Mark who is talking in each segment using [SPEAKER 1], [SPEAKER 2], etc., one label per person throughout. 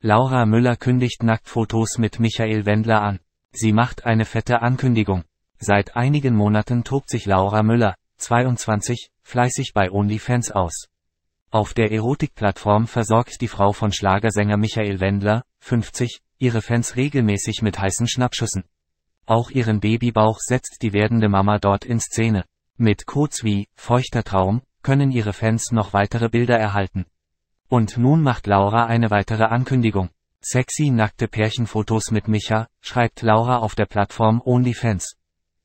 [SPEAKER 1] Laura Müller kündigt Nacktfotos mit Michael Wendler an. Sie macht eine fette Ankündigung. Seit einigen Monaten tobt sich Laura Müller, 22, fleißig bei OnlyFans aus. Auf der Erotikplattform versorgt die Frau von Schlagersänger Michael Wendler, 50, ihre Fans regelmäßig mit heißen Schnappschüssen. Auch ihren Babybauch setzt die werdende Mama dort in Szene. Mit Codes wie, feuchter Traum, können ihre Fans noch weitere Bilder erhalten. Und nun macht Laura eine weitere Ankündigung. Sexy nackte Pärchenfotos mit Micha, schreibt Laura auf der Plattform OnlyFans.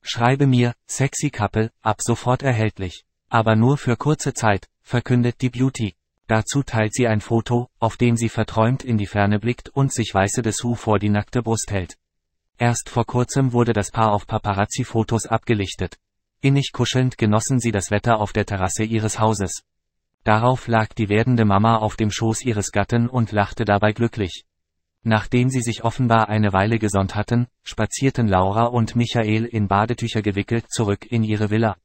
[SPEAKER 1] Schreibe mir, Sexy Couple, ab sofort erhältlich. Aber nur für kurze Zeit, verkündet die Beauty. Dazu teilt sie ein Foto, auf dem sie verträumt in die Ferne blickt und sich weiße Dessous vor die nackte Brust hält. Erst vor kurzem wurde das Paar auf Paparazzi-Fotos abgelichtet. Innig kuschelnd genossen sie das Wetter auf der Terrasse ihres Hauses. Darauf lag die werdende Mama auf dem Schoß ihres Gatten und lachte dabei glücklich. Nachdem sie sich offenbar eine Weile gesonnt hatten, spazierten Laura und Michael in Badetücher gewickelt zurück in ihre Villa.